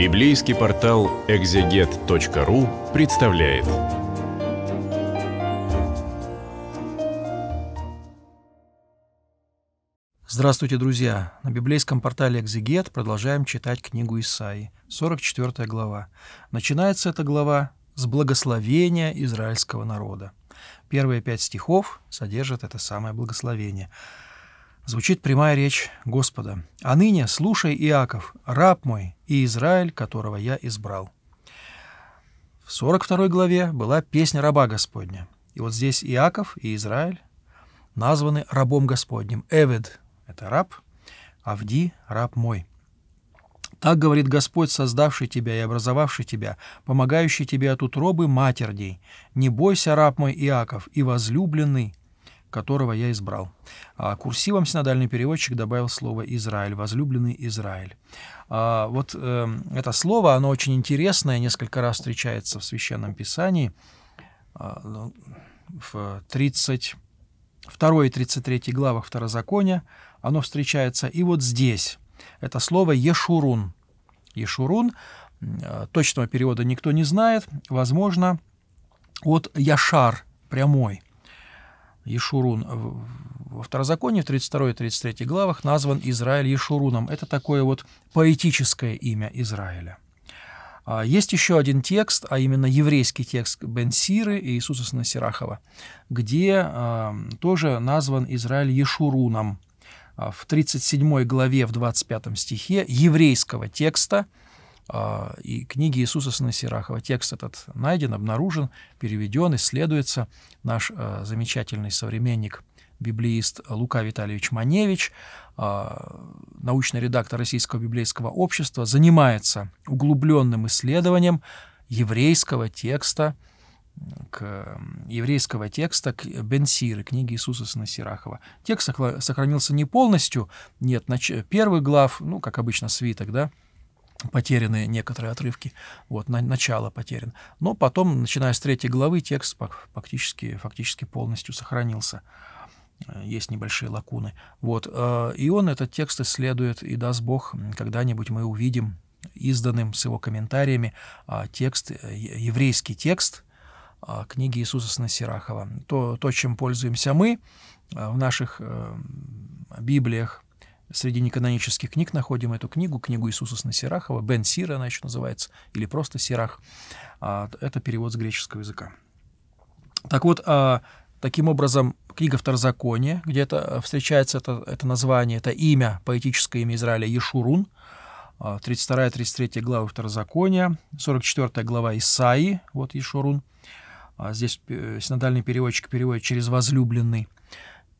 Библейский портал экзегет.ру представляет. Здравствуйте, друзья! На библейском портале «Экзегет» продолжаем читать книгу Исаии, 44 глава. Начинается эта глава с благословения израильского народа. Первые пять стихов содержат это самое благословение. Звучит прямая речь Господа. «А ныне слушай, Иаков, раб мой, и Израиль, которого я избрал». В 42 главе была песня раба Господня. И вот здесь Иаков и Израиль названы рабом Господним. Эвед — это раб, Авди — раб мой. Так говорит Господь, создавший тебя и образовавший тебя, помогающий тебе от утробы матерней. Не бойся, раб мой Иаков, и возлюбленный, которого я избрал. А, курсивом синодальный переводчик добавил слово «Израиль», «возлюбленный Израиль». А, вот эм, это слово, оно очень интересное, несколько раз встречается в Священном Писании, а, ну, в 30, 2 и 33 главах Второзакония оно встречается. И вот здесь это слово «ешурун». «Ешурун» точного перевода никто не знает, возможно, от «яшар», «прямой». Ешурун во Второзаконии, в 32 и 33 главах назван Израиль Ешуруном. Это такое вот поэтическое имя Израиля. А, есть еще один текст, а именно еврейский текст Бенсиры и Иисуса Снасирахова, где а, тоже назван Израиль Ешуруном. А, в 37 главе, в 25 стихе еврейского текста – а, и книги Иисуса Сына Сирахова. Текст этот найден, обнаружен, переведен, исследуется. Наш а, замечательный современник библеист Лука Витальевич Маневич, а, научный редактор Российского библейского общества, занимается углубленным исследованием еврейского текста к еврейского текста к Бенсиры, книги Иисуса Сына Сирахова. Текст сохранился не полностью, нет, нач... первых глав, ну, как обычно, свиток, да, потеряны некоторые отрывки, вот, на, начало потерян. Но потом, начиная с третьей главы, текст фактически, фактически полностью сохранился. Э, есть небольшие лакуны. Вот, э, и он этот текст исследует, и даст Бог, когда-нибудь мы увидим изданным с его комментариями а, текст, э, еврейский текст а, книги Иисуса Сносирахова. То, то, чем пользуемся мы в наших Библиях, Среди неканонических книг находим эту книгу, книгу Иисуса Снасирахова, Бен Сира она еще называется, или просто Сирах. А, это перевод с греческого языка. Так вот, а, таким образом, книга Второзакония, где то а, встречается это, это название, это имя, поэтическое имя Израиля Ешурун, 32-33 глава Второзакония, 44 глава Исаи вот Ешурун, здесь э, синодальный переводчик переводит через возлюбленный –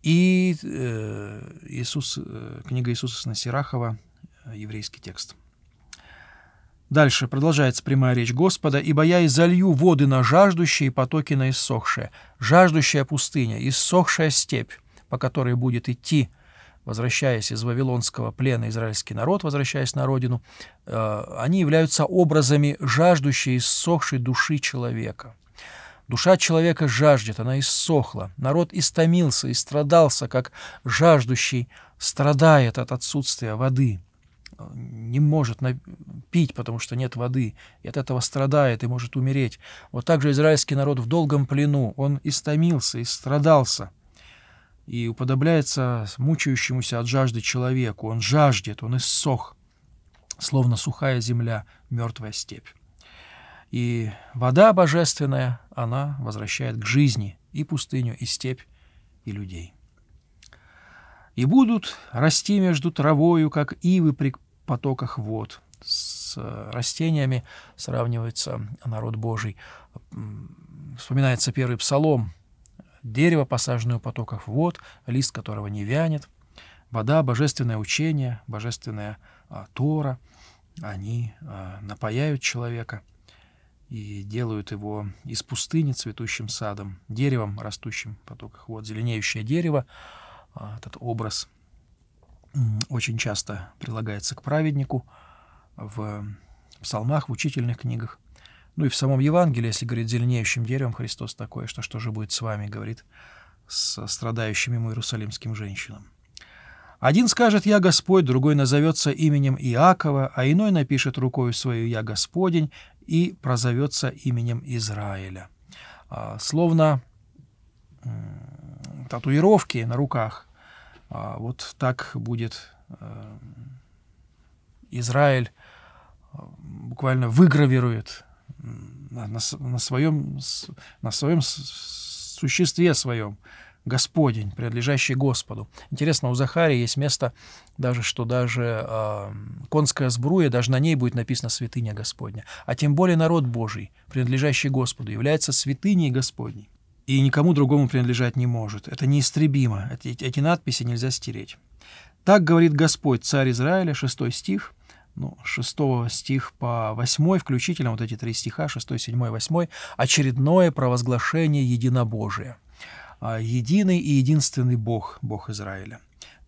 и э, Иисус, э, книга Иисуса Снасирахова, э, еврейский текст. Дальше продолжается прямая речь Господа, «Ибо я изолью воды на жаждущие и потоки на иссохшие, жаждущая пустыня, иссохшая степь, по которой будет идти, возвращаясь из Вавилонского плена израильский народ, возвращаясь на родину, они являются образами жаждущей, иссохшей души человека». Душа человека жаждет, она иссохла. Народ истомился и страдался, как жаждущий страдает от отсутствия воды. Не может пить, потому что нет воды, и от этого страдает и может умереть. Вот так же израильский народ в долгом плену, он истомился и страдался и уподобляется мучающемуся от жажды человеку. Он жаждет, он иссох, словно сухая земля, мертвая степь. И вода божественная, она возвращает к жизни и пустыню, и степь, и людей. И будут расти между травою, как ивы при потоках вод. С э, растениями сравнивается народ Божий. Вспоминается первый псалом. Дерево, посаженное у потоков вод, лист которого не вянет. Вода, божественное учение, божественная а, Тора, они а, напаяют человека – и делают его из пустыни цветущим садом, деревом, растущим в потоках вот Зеленеющее дерево, а, этот образ очень часто прилагается к праведнику в псалмах, в учительных книгах. Ну и в самом Евангелии, если говорить зеленеющим деревом, Христос такое, что что же будет с вами, говорит с страдающим ему иерусалимским женщинам. Один скажет «Я Господь», другой назовется именем Иакова, а иной напишет рукою свою «Я Господень», и прозовется именем Израиля. А, словно татуировки на руках. А, вот так будет э, Израиль а, буквально выгравирует на, на своем, на своем существе своем Господень, принадлежащий Господу. Интересно, у Захарии есть место даже, что даже э, конская сбруя, даже на ней будет написано «святыня Господня». А тем более народ Божий, принадлежащий Господу, является святыней Господней. И никому другому принадлежать не может. Это неистребимо. Эти, эти надписи нельзя стереть. Так говорит Господь, царь Израиля, 6 стих, ну, 6 стих по 8 включительно, вот эти три стиха, 6, 7, 8, очередное провозглашение единобожия. А, единый и единственный Бог, Бог Израиля.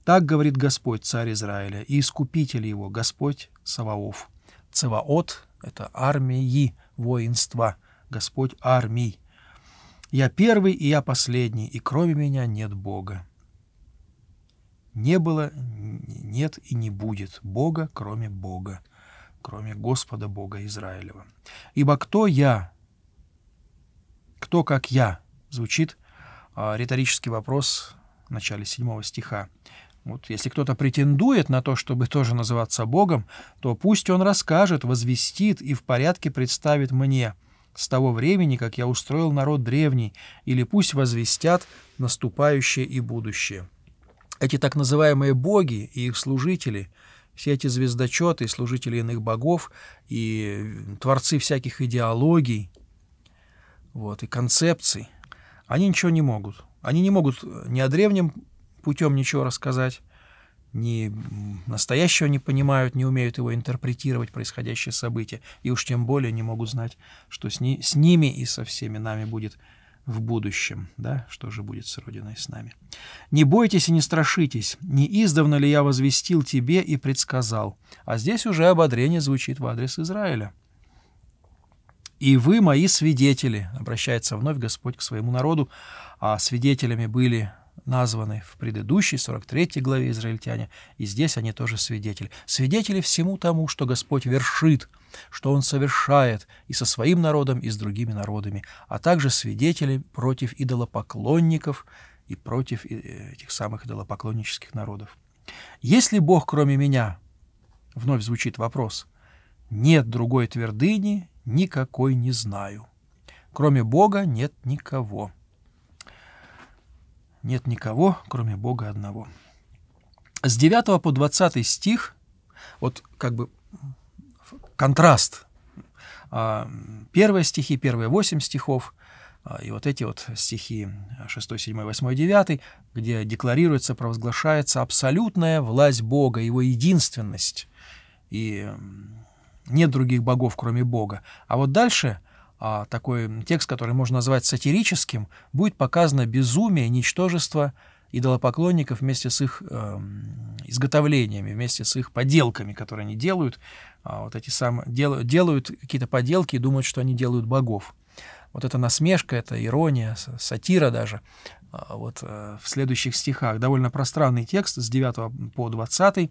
Так говорит Господь, царь Израиля, и искупитель его, Господь Саваоф. Цаваот — это армии, воинства, Господь армий. Я первый и я последний, и кроме меня нет Бога. Не было, нет и не будет Бога, кроме Бога, кроме Господа Бога Израилева. Ибо кто я? Кто как я? Звучит а, риторический вопрос в начале седьмого стиха. Вот если кто-то претендует на то, чтобы тоже называться Богом, то пусть он расскажет, возвестит и в порядке представит мне с того времени, как я устроил народ древний, или пусть возвестят наступающее и будущее. Эти так называемые боги и их служители, все эти звездочеты, служители иных богов и творцы всяких идеологий вот, и концепций – они ничего не могут. Они не могут э, ни о древнем путем ничего рассказать, ни настоящего не понимают, не умеют его интерпретировать, происходящее событие, и уж тем более не могут знать, что с, ни, с ними и со всеми нами будет в будущем, да, что же будет с Родиной с нами. «Не бойтесь и не страшитесь, не издавна ли я возвестил тебе и предсказал?» А здесь уже ободрение звучит в адрес Израиля и вы мои свидетели», — обращается вновь Господь к своему народу, а свидетелями были названы в предыдущей, 43 главе израильтяне, и здесь они тоже свидетели. Свидетели всему тому, что Господь вершит, что Он совершает и со своим народом, и с другими народами, а также свидетели против идолопоклонников и против э, этих самых идолопоклоннических народов. «Есть ли Бог, кроме меня?» — вновь звучит вопрос. «Нет другой твердыни, никакой не знаю. Кроме Бога нет никого. Нет никого, кроме Бога одного. С 9 по 20 стих, вот как бы контраст. А, первые стихи, первые восемь стихов, а, и вот эти вот стихи 6, 7, 8, 9, где декларируется, провозглашается абсолютная власть Бога, его единственность. И нет других богов, кроме Бога. А вот дальше а, такой текст, который можно назвать сатирическим, будет показано безумие, ничтожество идолопоклонников вместе с их э, изготовлениями, вместе с их поделками, которые они делают. А, вот эти самые дел, делают какие-то поделки и думают, что они делают богов. Вот это насмешка, это ирония, сатира даже. А, вот э, в следующих стихах довольно пространный текст с 9 по 20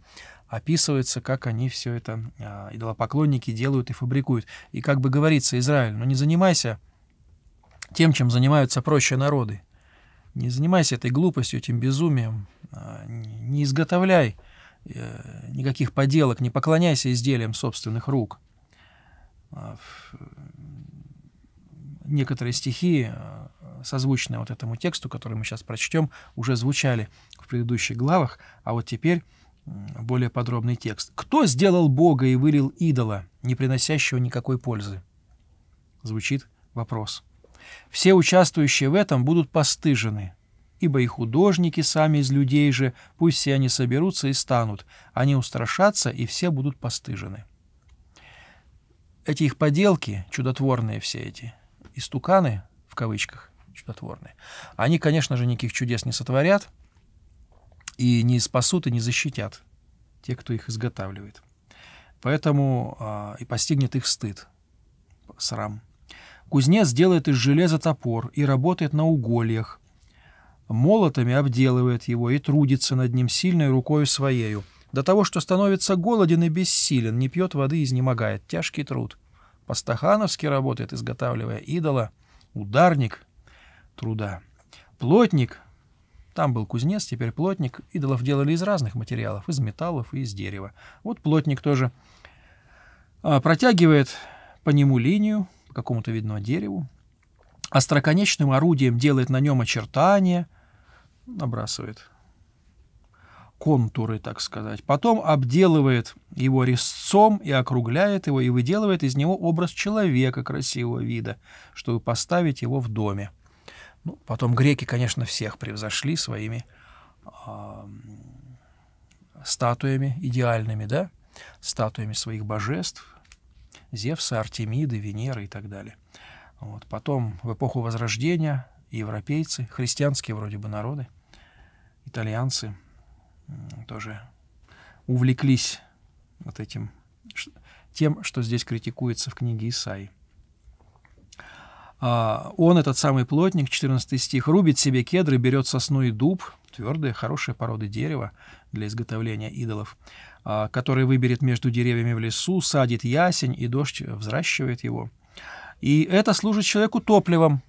описывается, как они все это, а, идолопоклонники, делают и фабрикуют. И как бы говорится, Израиль, ну не занимайся тем, чем занимаются прочие народы. Не занимайся этой глупостью, этим безумием. А, не изготовляй э, никаких поделок, не поклоняйся изделиям собственных рук. А, некоторые стихи, созвучные вот этому тексту, который мы сейчас прочтем, уже звучали в предыдущих главах, а вот теперь более подробный текст. «Кто сделал Бога и вылил идола, не приносящего никакой пользы?» Звучит вопрос. «Все участвующие в этом будут постыжены, ибо и художники сами из людей же, пусть все они соберутся и станут, они устрашатся, и все будут постыжены». Эти их поделки, чудотворные все эти, истуканы, в кавычках, чудотворные, они, конечно же, никаких чудес не сотворят – и не спасут и не защитят те, кто их изготавливает. Поэтому а, и постигнет их стыд, срам. Кузнец делает из железа топор и работает на угольях, молотами обделывает его и трудится над ним сильной рукою своею, до того, что становится голоден и бессилен, не пьет воды и изнемогает. Тяжкий труд. по работает, изготавливая идола, ударник труда. Плотник там был кузнец, теперь плотник. Идолов делали из разных материалов, из металлов и из дерева. Вот плотник тоже а, протягивает по нему линию, по какому-то, видно, дереву. А остроконечным орудием делает на нем очертания, набрасывает контуры, так сказать. Потом обделывает его резцом и округляет его, и выделывает из него образ человека красивого вида, чтобы поставить его в доме. Ну, потом греки, конечно, всех превзошли своими э, статуями идеальными, да, статуями своих божеств, Зевса, Артемиды, Венеры и так далее. Вот. Потом в эпоху Возрождения европейцы, христианские вроде бы народы, итальянцы тоже увлеклись вот этим тем, что здесь критикуется в книге Исаии. А, он, этот самый плотник, 14 стих, рубит себе кедры, берет сосну и дуб, твердые, хорошие породы дерева для изготовления идолов, а, который выберет между деревьями в лесу, садит ясень, и дождь взращивает его. И это служит человеку топливом.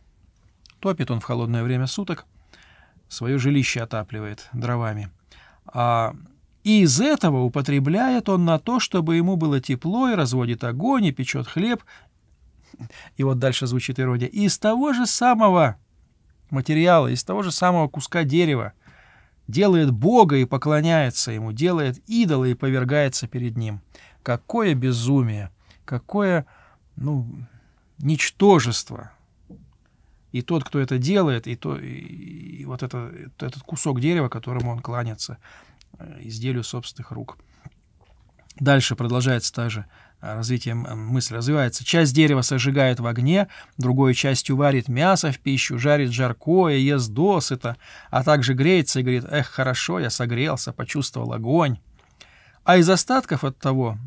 Топит он в холодное время суток, свое жилище отапливает дровами. А, и из этого употребляет он на то, чтобы ему было тепло, и разводит огонь, и печет хлеб, И вот дальше звучит ирония. Из того же самого материала, из того же самого куска дерева делает Бога и поклоняется Ему, делает идола и повергается перед Ним. Какое безумие, какое, ну, ничтожество. И тот, кто это делает, и, то, и, и вот это, этот кусок дерева, которому он кланяется, э, изделию собственных рук. Дальше продолжается также Развитием э, мысли развивается. Часть дерева сожигает в огне, другой частью варит мясо в пищу, жарит жаркое, ест досыта, а также греется и говорит, «Эх, хорошо, я согрелся, почувствовал огонь». А из остатков от того,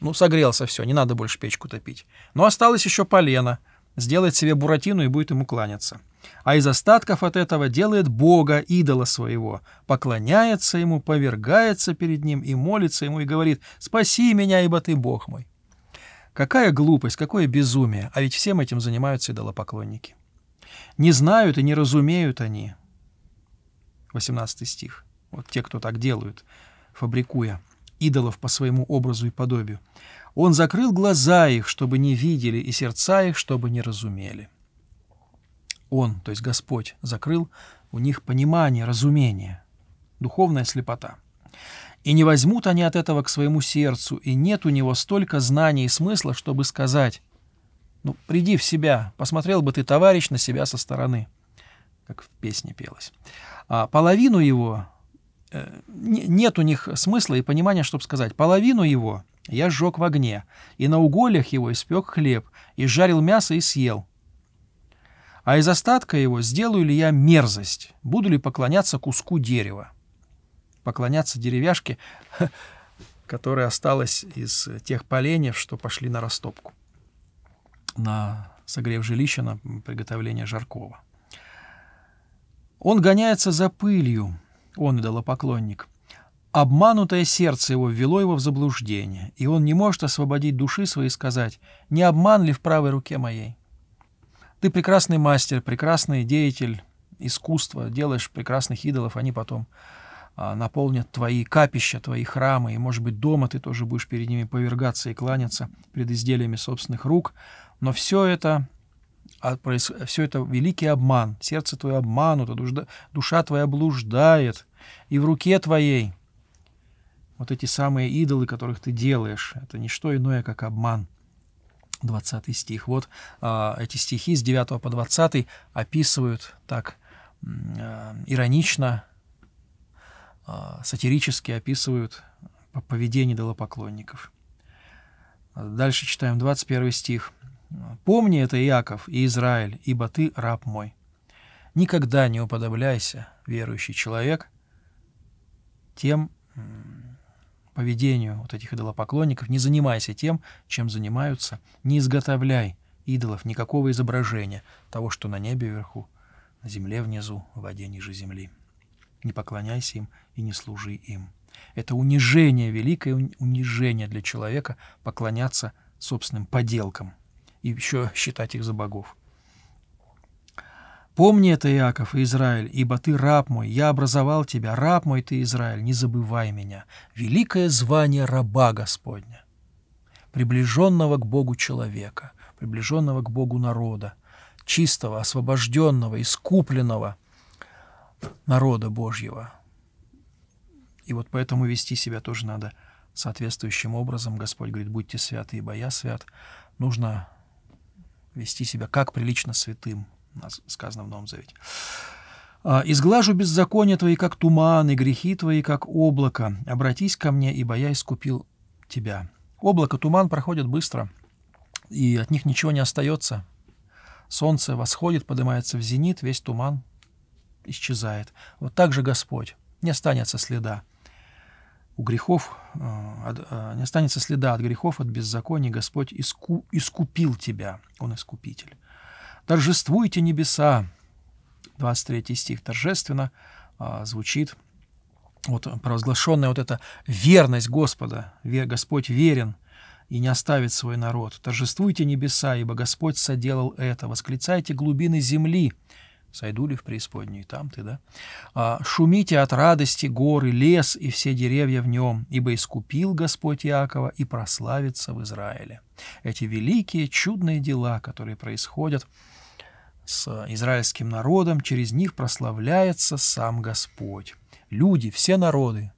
ну, согрелся все, не надо больше печку топить. Но осталось еще полено. Сделает себе буратину и будет ему кланяться а из остатков от этого делает Бога, идола своего, поклоняется ему, повергается перед ним и молится ему и говорит «Спаси меня, ибо ты Бог мой». Какая глупость, какое безумие, а ведь всем этим занимаются идолопоклонники. Не знают и не разумеют они. 18 стих. Вот те, кто так делают, фабрикуя идолов по своему образу и подобию. Он закрыл глаза их, чтобы не видели, и сердца их, чтобы не разумели. Он, то есть Господь, закрыл у них понимание, разумение, духовная слепота. И не возьмут они от этого к своему сердцу, и нет у него столько знаний и смысла, чтобы сказать, ну, приди в себя, посмотрел бы ты, товарищ, на себя со стороны, как в песне пелось. А половину его, э, нет у них смысла и понимания, чтобы сказать, половину его я сжег в огне, и на угольях его испек хлеб, и жарил мясо и съел, а из остатка его сделаю ли я мерзость, буду ли поклоняться куску дерева. Поклоняться деревяшке, которая осталась из тех поленьев, что пошли на растопку, на согрев жилища, на приготовление жаркого. Он гоняется за пылью, он идолопоклонник. Обманутое сердце его ввело его в заблуждение, и он не может освободить души своей и сказать «Не обман ли в правой руке моей?» Ты прекрасный мастер, прекрасный деятель искусства, делаешь прекрасных идолов, они потом а, наполнят твои капища, твои храмы, и, может быть, дома ты тоже будешь перед ними повергаться и кланяться перед изделиями собственных рук. Но все это а проис... все это великий обман. Сердце твое обмануто, душа твоя блуждает. И в руке твоей вот эти самые идолы, которых ты делаешь, это не что иное, как обман. 20 стих. Вот э, эти стихи с 9 по 20 описывают так э, иронично, э, сатирически описывают поведение идолопоклонников. Дальше читаем 21 стих. «Помни это, Иаков и Израиль, ибо ты раб мой. Никогда не уподобляйся, верующий человек, тем поведению вот этих идолопоклонников, не занимайся тем, чем занимаются, не изготовляй идолов никакого изображения того, что на небе вверху, на земле внизу, в воде ниже земли. Не поклоняйся им и не служи им. Это унижение, великое унижение для человека поклоняться собственным поделкам и еще считать их за богов. Помни это, Иаков и Израиль, ибо ты раб мой, я образовал тебя, раб мой ты, Израиль, не забывай меня. Великое звание раба Господня, приближенного к Богу человека, приближенного к Богу народа, чистого, освобожденного, искупленного народа Божьего. И вот поэтому вести себя тоже надо соответствующим образом. Господь говорит, будьте святы, ибо я свят. Нужно вести себя как прилично святым, нас сказано в Новом Завете. «А, «Изглажу беззакония твои, как туман, и грехи твои, как облако. Обратись ко мне, ибо я искупил тебя». Облако, туман проходят быстро, и от них ничего не остается. Солнце восходит, поднимается в зенит, весь туман исчезает. Вот так же Господь, не останется следа у грехов, а, а, не останется следа от грехов, от беззакония. Господь иску искупил тебя, Он искупитель. «Торжествуйте небеса!» 23 стих торжественно а, звучит. Вот провозглашенная вот эта верность Господа. Господь верен и не оставит свой народ. Торжествуйте небеса, ибо Господь соделал это. Восклицайте глубины земли, сойду ли в преисподнюю, там ты, да? «А, «Шумите от радости горы, лес и все деревья в нем, ибо искупил Господь Иакова и прославится в Израиле». Эти великие чудные дела, которые происходят с израильским народом, через них прославляется сам Господь. Люди, все народы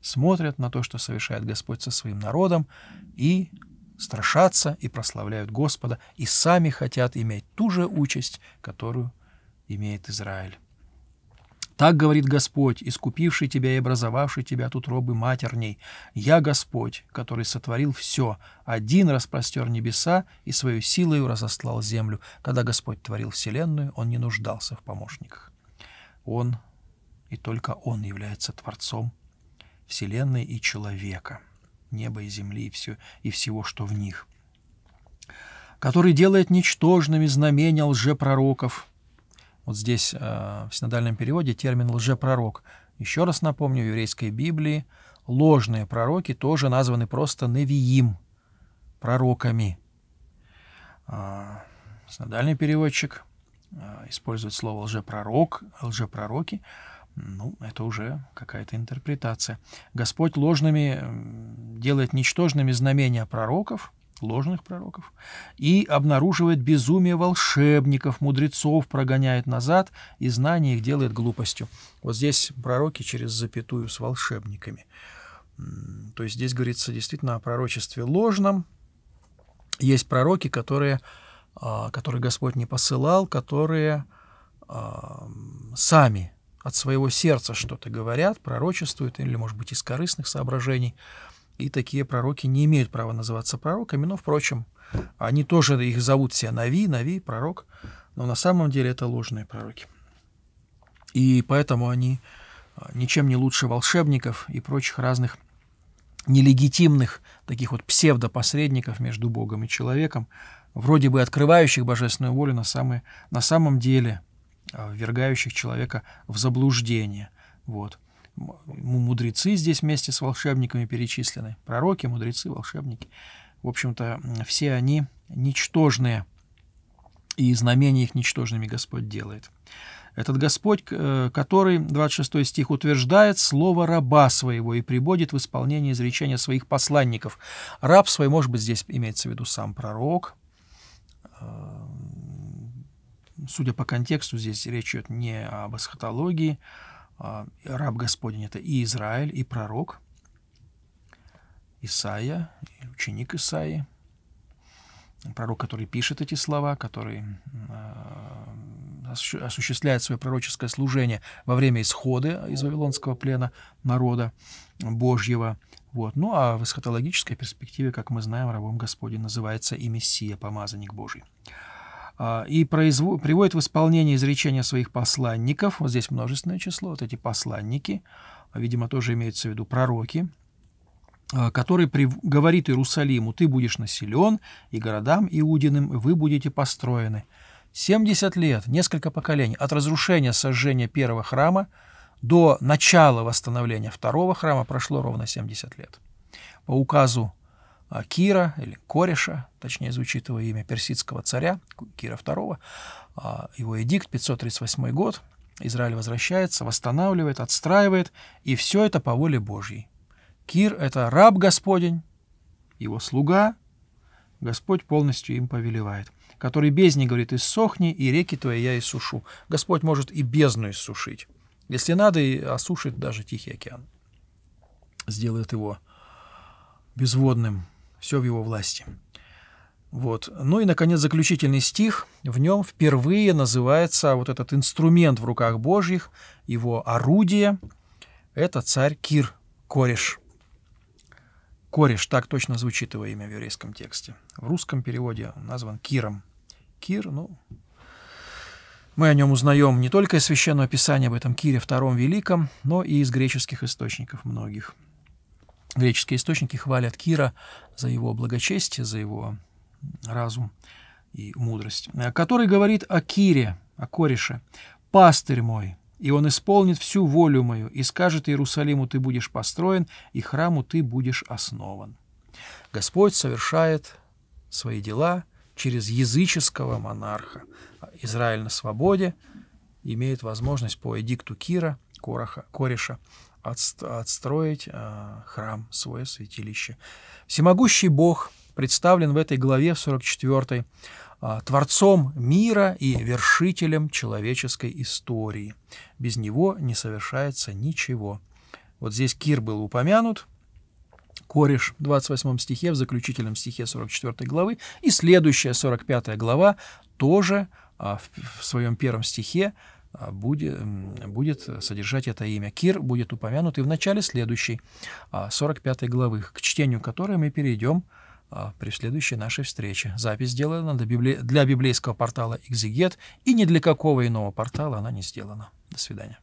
смотрят на то, что совершает Господь со своим народом, и страшатся, и прославляют Господа, и сами хотят иметь ту же участь, которую имеет Израиль. Так говорит Господь, искупивший тебя и образовавший тебя от утробы матерней. Я Господь, который сотворил все, один распростер небеса и свою силою разослал землю. Когда Господь творил вселенную, он не нуждался в помощниках. Он и только он является Творцом вселенной и человека, неба и земли и, все, и всего, что в них, который делает ничтожными знамения лжепророков, вот здесь э, в синодальном переводе термин «лжепророк». Еще раз напомню, в еврейской Библии ложные пророки тоже названы просто «невиим» — пророками. А, синодальный переводчик а, использует слово «лжепророк», «лжепророки», ну, это уже какая-то интерпретация. Господь ложными делает ничтожными знамения пророков, ложных пророков, и обнаруживает безумие волшебников, мудрецов прогоняет назад, и знание их делает глупостью. Вот здесь пророки через запятую с волшебниками. То есть здесь говорится действительно о пророчестве ложном. Есть пророки, которые, а, которые Господь не посылал, которые а, сами от своего сердца что-то говорят, пророчествуют, или, может быть, из корыстных соображений – и такие пророки не имеют права называться пророками, но, впрочем, они тоже их зовут все Нави, Нави, пророк, но на самом деле это ложные пророки. И поэтому они а, ничем не лучше волшебников и прочих разных нелегитимных таких вот псевдопосредников между Богом и человеком, вроде бы открывающих божественную волю, на, самые, на самом деле а, ввергающих человека в заблуждение. Вот мудрецы здесь вместе с волшебниками перечислены. Пророки, мудрецы, волшебники. В общем-то, все они ничтожные, и знамения их ничтожными Господь делает. Этот Господь, э, который, 26 стих, утверждает слово раба своего и приводит в исполнение изречения своих посланников. Раб свой, может быть, здесь имеется в виду сам пророк. Эм, судя по контексту, здесь речь идет не об эсхатологии, а, раб Господень — это и Израиль, и пророк Исаия, ученик Исаии, пророк, который пишет эти слова, который а, осуществляет свое пророческое служение во время исхода из Вавилонского плена народа Божьего. Вот. Ну а в эсхатологической перспективе, как мы знаем, рабом Господень называется и Мессия, помазанник Божий. А, и производ, приводит в исполнение изречения своих посланников. Вот здесь множественное число, вот эти посланники, а, видимо, тоже имеются в виду пророки, а, который при, говорит Иерусалиму, ты будешь населен, и городам Иудиным вы будете построены. 70 лет, несколько поколений, от разрушения сожжения первого храма до начала восстановления второго храма прошло ровно 70 лет. По указу Кира или Кореша, точнее звучит его имя, персидского царя Кира II. А, его эдикт, 538 год, Израиль возвращается, восстанавливает, отстраивает, и все это по воле Божьей. Кир — это раб Господень, его слуга, Господь полностью им повелевает, который бездне говорит «иссохни, и реки твои я иссушу». Господь может и бездну иссушить. Если надо, и осушит даже Тихий океан. Сделает его безводным все в его власти. Вот. Ну и, наконец, заключительный стих. В нем впервые называется вот этот инструмент в руках Божьих, его орудие. Это царь Кир, кореш. Кореш, так точно звучит его имя в еврейском тексте. В русском переводе он назван Киром. Кир, ну, мы о нем узнаем не только из Священного Писания об этом Кире втором Великом, но и из греческих источников многих. Греческие источники хвалят Кира за его благочестие, за его разум и мудрость, который говорит о Кире, о кореше, «Пастырь мой, и он исполнит всю волю мою, и скажет Иерусалиму, ты будешь построен, и храму ты будешь основан». Господь совершает свои дела через языческого монарха. Израиль на свободе имеет возможность по эдикту Кира, Короха, Кореша, отстроить а, храм, свое святилище. Всемогущий Бог представлен в этой главе, в 44 а, Творцом мира и вершителем человеческой истории. Без него не совершается ничего. Вот здесь Кир был упомянут, кореш в 28 стихе, в заключительном стихе 44 главы, и следующая 45 глава тоже а, в своем первом стихе а, будет, будет содержать это имя. Кир будет упомянут и в начале следующей 45 а, главы, к чтению которой мы перейдем а, при следующей нашей встрече. Запись сделана для библейского портала «Экзегет», и ни для какого иного портала она не сделана. До свидания.